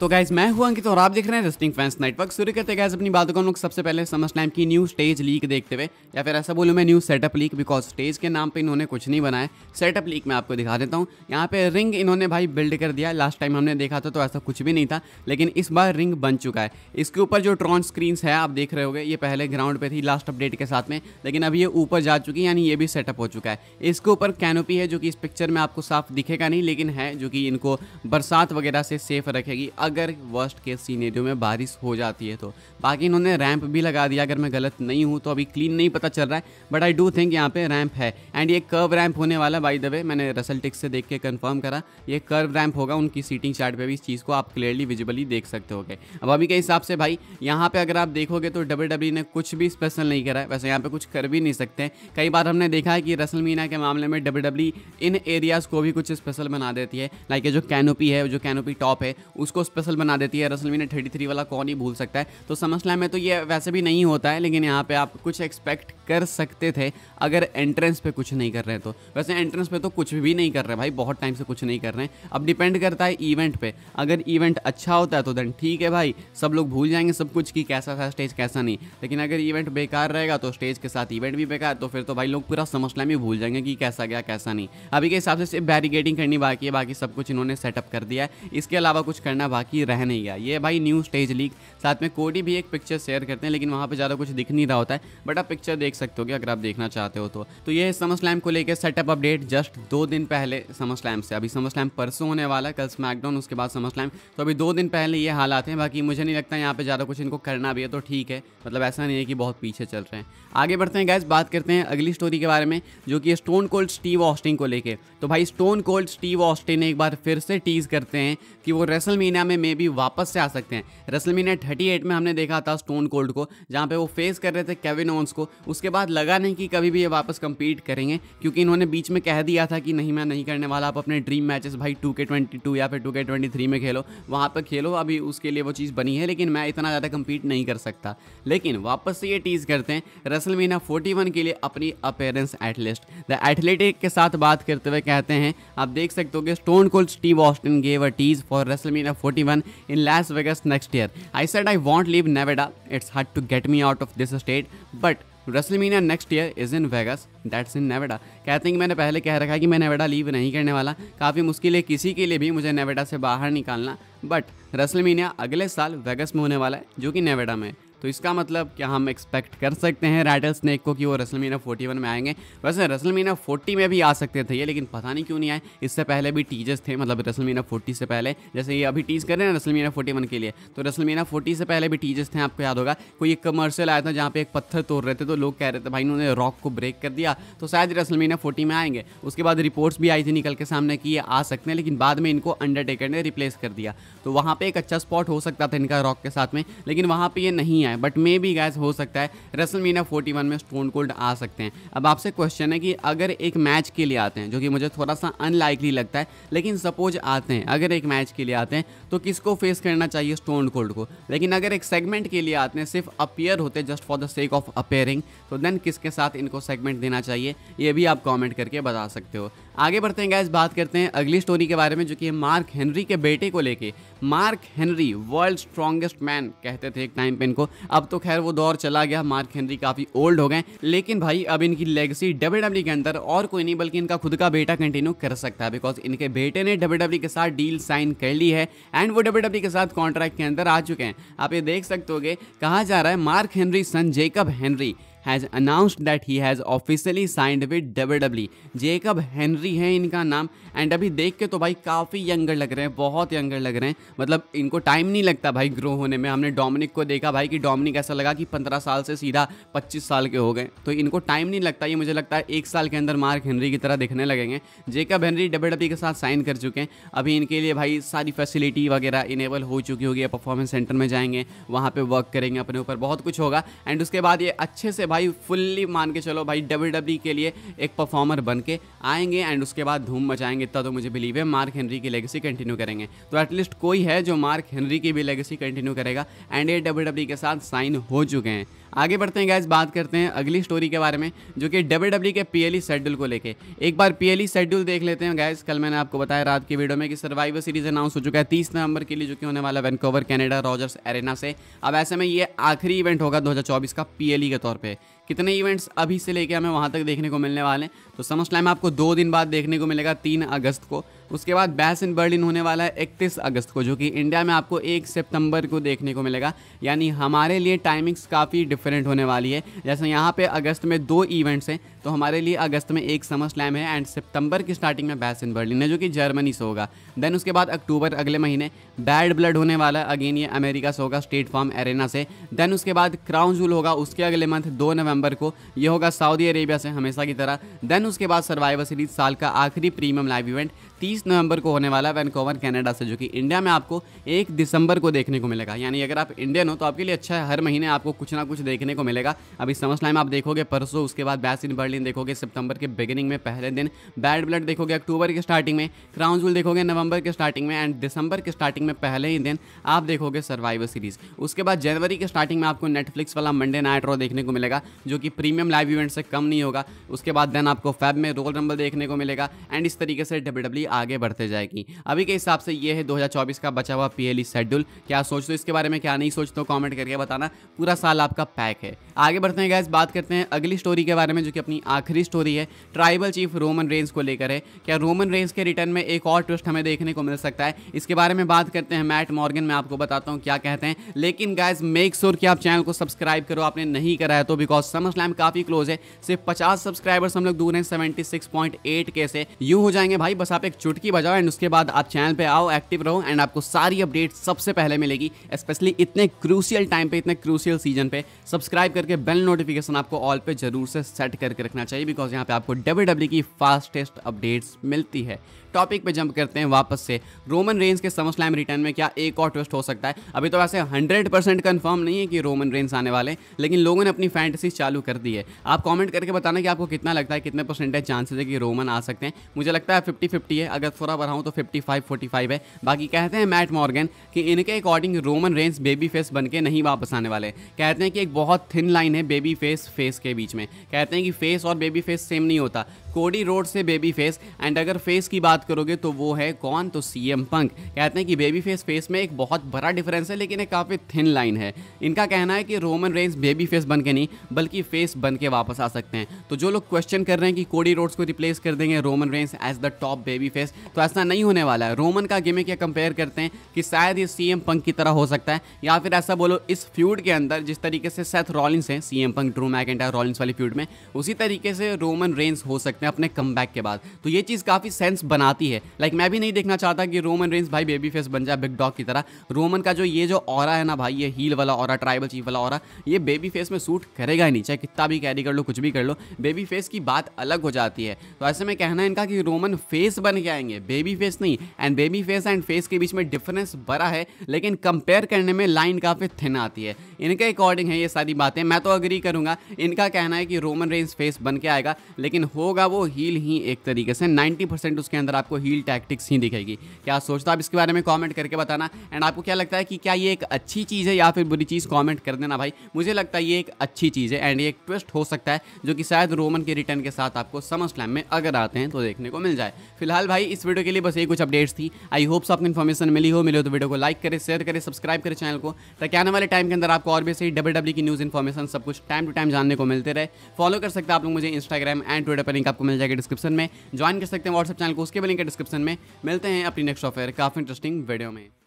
तो गाइज मैं हुआ अंकित तो और आप देख रहे हैं रेस्टिंग फैंस नेटवर्क शुरू करते गैस अपनी बातों को हम लोग सबसे पहले समझ टाइम की न्यू स्टेज लीक देखते हुए या फिर ऐसा बोलूँ मैं new setup leak because stage के नाम पे इन्होंने कुछ नहीं बनाया सेटअप लीक मैं आपको दिखा देता हूँ यहाँ पे रिंग इन्होंने भाई बिल्ड कर दिया लास्ट टाइम हमने देखा था तो ऐसा कुछ भी नहीं था लेकिन इस बार रिंग बन चुका है इसके ऊपर जो ट्रॉन स्क्रीन है आप देख रहे हो ये पहले ग्राउंड पर थी लास्ट अपडेट के साथ में लेकिन अब ये ऊपर जा चुकी है यानी ये भी सेटअप हो चुका है इसके ऊपर कैनोपी है जो कि इस पिक्चर में आपको साफ दिखेगा नहीं लेकिन है जो कि इनको बरसात वगैरह से सेफ रखेगी अगर वर्स्ट केस सीनेरियो में बारिश हो जाती है तो बाकी इन्होंने रैंप भी लगा दिया अगर मैं गलत नहीं हूँ तो अभी क्लीन नहीं पता चल रहा है बट आई डू थिंक यहाँ पे रैंप है एंड ये कर्व रैंप होने वाला बाई द वे मैंने रसल टिक्स से देख के कन्फर्म करा ये कर्व रैंप होगा उनकी सीटिंग चार्ट पर भी इस चीज़ को आप क्लियरली विजिबली देख सकते हो अब अभी के हिसाब से भाई यहाँ पर अगर आप देखोगे तो डब्ल्यू e ने कुछ भी स्पेशल नहीं करा है वैसे यहाँ पर कुछ कर भी नहीं सकते कई बार हमने देखा है कि रसल मीना के मामले में डब्ल्यू e इन एरियाज़ को भी कुछ स्पेशल बना देती है लाइक ये जो कैनोपी है जो कैनोपी टॉप है उसको स्पेशल बना देती है रसल मीना थर्टी वाला कौन ही भूल सकता है तो समझ में तो ये वैसे भी नहीं होता है लेकिन यहाँ पे आप कुछ एक्सपेक्ट कर सकते थे अगर एंट्रेंस पे कुछ नहीं कर रहे तो वैसे एंट्रेंस पे तो कुछ भी नहीं कर रहे भाई बहुत टाइम से कुछ नहीं कर रहे हैं अब डिपेंड करता है इवेंट पे अगर इवेंट अच्छा होता है तो देन ठीक है भाई सब लोग भूल जाएंगे सब कुछ कि कैसा था स्टेज कैसा नहीं लेकिन अगर इवेंट बेकार रहेगा तो स्टेज के साथ इवेंट भी बेकार तो फिर तो भाई लोग पूरा समझ में भूल जाएंगे कि कैसा गया कैसा नहीं अभी के हिसाब से सिर्फ बैरिगेडिंग करनी बाकी है बाकी सब कुछ इन्होंने सेटअप कर दिया है इसके अलावा कुछ करना बाकी बाकी रह नहीं गया ये भाई न्यू स्टेज लीक साथ में कोडी भी एक पिक्चर शेयर करते हैं लेकिन वहाँ पर ज़्यादा कुछ दिख नहीं रहा होता है बट आप पिक्चर देख सकते हो अगर आप देखना चाहते हो तो, तो ये समर स्लैम को लेकर सेटअप अपडेट जस्ट दो दिन पहले समर स्लैम से अभी समर स्लैम परसों होने वाला कल स्मैकडाउन उसके बाद समर स्लैम तो अभी दो दिन पहले ये हालात हैं बाकी मुझे नहीं लगता यहाँ पर ज़्यादा कुछ इनको करना भी है तो ठीक है मतलब ऐसा नहीं है कि बहुत पीछे चल रहे हैं आगे बढ़ते हैं गैस बात करते हैं अगली स्टोरी के बारे में जो कि स्टोन कोल्ड स्टीव ऑस्टिंग को लेकर तो भाई स्टोन कोल्ड स्टीव ऑस्टिन एक बार फिर से टीज करते हैं कि वो रेसल मीना में में भी वापस से आ सकते हैं रेसलमीनिया थर्टी में हमने देखा था स्टोन कोल्ड को जहाँ पे वो फेस कर रहे थे केविन ओन्स को उसके बाद लगा नहीं कि कभी भी ये वापस कम्पीट करेंगे क्योंकि इन्होंने बीच में कह दिया था कि नहीं मैं नहीं करने वाला आप अपने ड्रीम मैचेस भाई टू के ट्वेंटी टू या फिर टू के ट्वेंटी थ्री में खेलो वहाँ पर खेलो अभी उसके लिए वो चीज़ बनी है लेकिन मैं इतना ज़्यादा कम्पीट नहीं कर सकता लेकिन वापस से ये टीज़ करते हैं फोर्टी वन के लिए अपनी अपेयरेंस एटलीस्ट द एथलेटिक के साथ बात करते हुए कहते हैं आप देख सकते हो कि Stone Cold Steve Austin gave a tease for WrestleMania forty in in Vegas next year I set said I won't leave Nevada, it's hard to get me out of this state, but WrestleMania next year is in Vegas that's in Nevada कहते हैं कि मैंने पहले कह रखा है कि मैं नेवेडा लीव नहीं करने वाला काफ़ी मुश्किल है किसी के लिए भी मुझे नेवेडा से बाहर निकालना बट रेसलमीनिया अगले साल वेगस में होने वाला है जो कि नेवेडा में है तो इसका मतलब क्या हम एक्सपेक्ट कर सकते हैं रैटल स्नैक को कि वो रसल मीना फोर्टी में आएंगे वैसे रसल मीना फोर्टी में भी आ सकते थे ये लेकिन पता नहीं क्यों नहीं आए इससे पहले भी टीजर्स थे मतलब रसल मीना फोर्टी से पहले जैसे ये अभी टीज कर रहे हैं रसल मीना फोर्टी के लिए तो रसल मीना फोर्टी से पहले भी टीजर्स थे आपको याद होगा कोई एक कमर्शियल आया था जहाँ पे एक पत्थर तोड़ रहे थे तो लोग कह रहे थे भाई इन्होंने रॉक को ब्रेक कर दिया तो शायद रसल मीना फोर्टी में आएंगे उसके बाद रिपोर्ट्स भी आई थी निकल के सामने कि ये आ सकते हैं लेकिन बाद में इनको अंडरटेकर ने रिप्लेस कर दिया तो वहाँ पर एक अच्छा स्पॉट हो सकता था इनका रॉक के साथ में लेकिन वहाँ पर ये नहीं आए बट मे भी गैस हो सकता है रसल मीना फोर्टी में स्टोन कोल्ड आ सकते हैं अब आपसे क्वेश्चन है कि अगर एक मैच के लिए आते हैं जो कि मुझे थोड़ा सा अनलाइकली लगता है लेकिन सपोज आते हैं अगर एक मैच के लिए आते हैं तो किसको फेस करना चाहिए स्टोन कोल्ड को लेकिन अगर एक सेगमेंट के लिए आते हैं सिर्फ अपेयर होते just for the sake of appearing तो देन किसके साथ इनको सेगमेंट देना चाहिए ये भी आप कॉमेंट करके बता सकते हो आगे बढ़ते हैं गैस बात करते हैं अगली स्टोरी के बारे में जो कि मार्क हेनरी के बेटे को लेके Mark Henry world strongest man कहते थे एक टाइम पे इनको अब तो खैर वो दौर चला गया मार्क हेनरी काफ़ी ओल्ड हो गए लेकिन भाई अब इनकी लेगेसी डब्ल्यू के अंदर और कोई नहीं बल्कि इनका खुद का बेटा कंटिन्यू कर सकता है बिकॉज इनके बेटे ने डब्ल्यू के साथ डील साइन कर ली है एंड वो डब्ल्यू के साथ कॉन्ट्रैक्ट के अंदर आ चुके हैं आप ये देख सकते हो कहा जा रहा है Mark Henry son Jacob Henry has announced that he has officially signed with W Jacob Henry है इनका नाम एंड अभी देख के तो भाई काफ़ी यंगर लग रहे हैं बहुत यंगर लग रहे हैं मतलब इनको टाइम नहीं लगता भाई ग्रो होने में हमने डोमिनिक को देखा भाई कि डोमिनिक ऐसा लगा कि पंद्रह साल से सीधा पच्चीस साल के हो गए तो इनको टाइम नहीं लगता ये मुझे लगता है एक साल के अंदर मार्क हैंनरी की तरह दिखने लगेंगे जेकब हेनरी डब्ल्यू के साथ साइन कर चुके हैं अभी इनके लिए भाई सारी फैसिलिटी वगैरह इनेबल हो चुकी होगी परफॉर्मेंस सेंटर में जाएंगे वहाँ पर वर्क करेंगे अपने ऊपर बहुत कुछ होगा एंड उसके बाद ये अच्छे से भाई भाई फुल्ली मान के चलो भाई डब्ल्यू डब्ल्यू e के लिए एक परफॉर्मर बन के आएंगे एंड उसके बाद धूम मचाएंगे इतना तो मुझे बिलीव है मार्क हेनरी की लेगेसी कंटिन्यू करेंगे तो एटलीस्ट कोई है जो मार्क हेनरी की भी लेगेसी कंटिन्यू करेगा एंड ये डब्ल्यू e के साथ साइन हो चुके हैं आगे बढ़ते हैं गैस बात करते हैं अगली स्टोरी के बारे में जो कि डब्ल्यू डब्ल्यू e के पी एल शेड्यूल को लेके एक बार पी एल शेड्यूल देख लेते हैं गैस कल मैंने आपको बताया रात की वीडियो में कि सर्वाइवर सीरीज अनाउंस हो चुका है तीस नवंबर के लिए जो कि होने वाला वैनकोवर कैनेडा रॉजर्स एरेना से अब ऐसे में ये आखिरी इवेंट होगा दो का पी e के तौर पर कितने इवेंट्स अभी से लेके हमें वहाँ तक देखने को मिलने वाले हैं तो समझ लाइम आपको दो दिन बाद देखने को मिलेगा तीन अगस्त को उसके बाद बैस इन बर्लिन होने वाला है इकतीस अगस्त को जो कि इंडिया में आपको एक सितंबर को देखने को मिलेगा यानी हमारे लिए टाइमिंग्स काफ़ी डिफरेंट होने वाली है जैसे यहाँ पे अगस्त में दो इवेंट्स हैं तो हमारे लिए अगस्त में एक समर स्लैम है एंड सितंबर की स्टार्टिंग में बैस इन बर्लिन है जो कि जर्मनी से होगा देन उसके बाद अक्टूबर अगले महीने बैड ब्लड होने वाला अगेन ये अमेरिका से होगा स्टेट फार्म एरेना से देन उसके बाद क्राउन जूल होगा उसके अगले मंथ दो नवंबर को ये होगा सऊदी अरेबिया से हमेशा की तरह देन उसके बाद सर्वाइवर सीरीज साल का आखिरी प्रीमियम लाइव इवेंट तीस बीस नवंबर को होने वाला है वैनकोवर कनाडा से जो कि इंडिया में आपको एक दिसंबर को देखने को मिलेगा यानी अगर आप इंडियन हो तो आपके लिए अच्छा है हर महीने आपको कुछ ना कुछ देखने को मिलेगा अभी समझ लाइम आप देखोगे परसों उसके बाद बैस इन बर्लिन देखोगे सितंबर के बिगिनिंग में पहले दिन बैड ब्लड देखोगे अक्टूबर के स्टार्टिंग में क्राउन जूल देखोगे नवंबर के स्टार्टिंग में एंड दिसंबर के स्टार्टिंग में पहले ही दिन आप देखोगे सर्वाइवर सीरीज उसके बाद जनवरी के स्टार्टिंग में आपको नेटफ्लिक्स वाला मंडे नाइट रो देखने को मिलेगा जो कि प्रीमियम लाइव इवेंट से कम नहीं होगा उसके बाद देन आपको फैब में रोल नंबर देखने को मिलेगा एंड इस तरीके से डब्ल्यू e आगे आगे बढ़ते जाएगी अभी के हिसाब से ये है 2024 का बचा हुआ पीएलई शेड्यूल क्या सोचते हो इसके बारे में क्या नहीं सोचते हो कॉमेंट करके बताना पूरा साल आपका पैक है आगे बढ़ते हैं गैस बात करते हैं अगली स्टोरी के बारे में जो कि अपनी आखिरी स्टोरी है ट्राइबल चीफ रोमन रेंज को लेकर है क्या रोमन रेंज के रिटर्न में एक और ट्विस्ट हमें देखने को मिल सकता है इसके बारे में बात करते हैं मैट मॉर्गन मैं आपको बताता हूँ क्या कहते हैं लेकिन गैस मेक श्योर कि आप चैनल को सब्सक्राइब करो आपने नहीं करा है तो बिकॉज समर स्लैम काफ़ी क्लोज है सिर्फ पचास सब्सक्राइबर्स हम लोग दूर हैं सेवेंटी सिक्स पॉइंट एट के से यू हो जाएंगे भाई बस आप एक चुट चुटकी बजाओ एंड उसके बाद आप चैनल पे आओ एक्टिव रहो एंड आपको सारी अपडेट सबसे पहले मिलेगी स्पेशली इतने क्रूशियल टाइम पे इतने क्रूशियल सीजन पे सब्सक्राइब करके बेल नोटिफिकेशन आपको ऑल पे जरूर से सेट करके रखना चाहिए बिकॉज यहाँ पे आपको डब्ल्यू e की फास्टेस्ट अपडेट्स मिलती है टॉपिक पे जंप करते हैं वापस से रोमन रेंज के समर स्लैम रिटर्न में क्या एक और ट्विस्ट हो सकता है अभी तो वैसे हंड्रेड परसेंट कन्फर्म नहीं है कि रोमन रेंज आने वाले लेकिन लोगों ने अपनी फैंटसी चालू कर दी है आप कॉमेंट करके बताना कि आपको कितना लगता है कितने परसेंटेज चांसेस है कि रोमन आ सकते हैं मुझे लगता है फिफ्टी फिफ्टी है अगर थोड़ा बढ़ाऊँ तो फिफ्टी फाइव फोर्टी फाइव है बाकी कहते हैं मैट मॉर्गन कि इनके according Roman Reigns babyface बन के नहीं वापस आने वाले कहते हैं कि एक बहुत थिन लाइन है बेबी फेस फेस के बीच में कहते हैं कि फेस और बेबी फेस सेम नहीं होता कोडी रोड से बेबी फेस एंड अगर फेस की बात बात करोगे तो वो है कौन तो सीएम पंक कहते हैं कि बेबी फेस फेस में एक बहुत बड़ा डिफरेंस है लेकिन एक काफ़ी थिन लाइन है इनका कहना है कि रोमन रेंस बेबी फेस बन के नहीं बल्कि फेस बन के वापस आ सकते हैं तो जो लोग क्वेश्चन कर रहे हैं कि कोडी रोड्स को रिप्लेस कर देंगे Roman Reigns as the top babyface तो ऐसा नहीं होने वाला है रोमन का गेमे क्या कंपेयर करते हैं कि शायद ये एम पंक की तरह हो सकता है या फिर ऐसा बोलो इस फ्यूड के अंदर जिस तरीके से सेथ रॉलिंस हैं M Punk Drew and Rollins वाली फ्यूड में उसी तरीके से रोमन रेंस हो सकते हैं अपने कम के बाद तो ये चीज़ काफ़ी सेंस बना आती है लाइक like, मैं भी नहीं देखना चाहता कि रोमन रेंस भाई बेबी फेस बन जाए बिग डॉग की तरह रोमन का जो ये जो और है ना भाई ये हील वाला और ट्राइबल चीफ वाला और ये बेबी फेस में सूट करेगा ही नहीं चाहे कितना भी कैरी कर लो कुछ भी कर लो बेबी फेस की बात अलग हो जाती है तो ऐसे में कहना है इनका कि रोमन फेस बन के आएंगे बेबी फेस नहीं and babyface and face के बीच में डिफरेंस बड़ा है लेकिन कंपेयर करने में लाइन काफ़ी थिन आती है इनके अकॉर्डिंग है ये सारी बातें मैं तो अग्री करूंगा इनका कहना है कि रोमन रेंस फेस बन के आएगा लेकिन होगा वो हील ही एक तरीके से नाइन्टी उसके अंदर आपको हील टैक्टिक्स ही दिखेगी क्या सोचता तो आप इसके बारे में कॉमेंट करके बताना एंड आपको क्या लगता है कि क्या ये एक अच्छी चीज़ है या फिर बुरी चीज़ कॉमेंट कर देना भाई मुझे लगता है ये एक अच्छी चीज़ है एंड ये एक ट्विस्ट हो सकता है जो कि शायद रोमन के रिटर्न के साथ आपको समझ टाइम में अगर आते हैं तो देखने को मिल जाए फिलहाल भाई इस वीडियो के लिए बस ये कुछ अपडेट्स थी आई होप्स आपको इन्फॉर्मेशन मिली हो मिले तो वीडियो को लाइक करें शेयर करें सब्सक्राइब करें चैनल को ताकि आने वाले टाइम के अंदर आपको और भी सही डब्ल्यू e की न्यूज़ इन्फॉर्मेशन सब कुछ टाइम टू टाइम जानने को मिलते रहे फॉलो कर सकते हैं आप लोग मुझे इंस्टाग्राम एंड ट्विटर पर लिंक आपको मिल जाएगा डिस्क्रिप्शन में ज्वाइन कर सकते हैं व्हाट्सअप चैनल को उसके लिंक है डिस्क्रिप्शन में मिलते हैं अपनी नेक्स्ट सॉफ्टवेयर काफ़ी इंटरेस्टिंग वीडियो में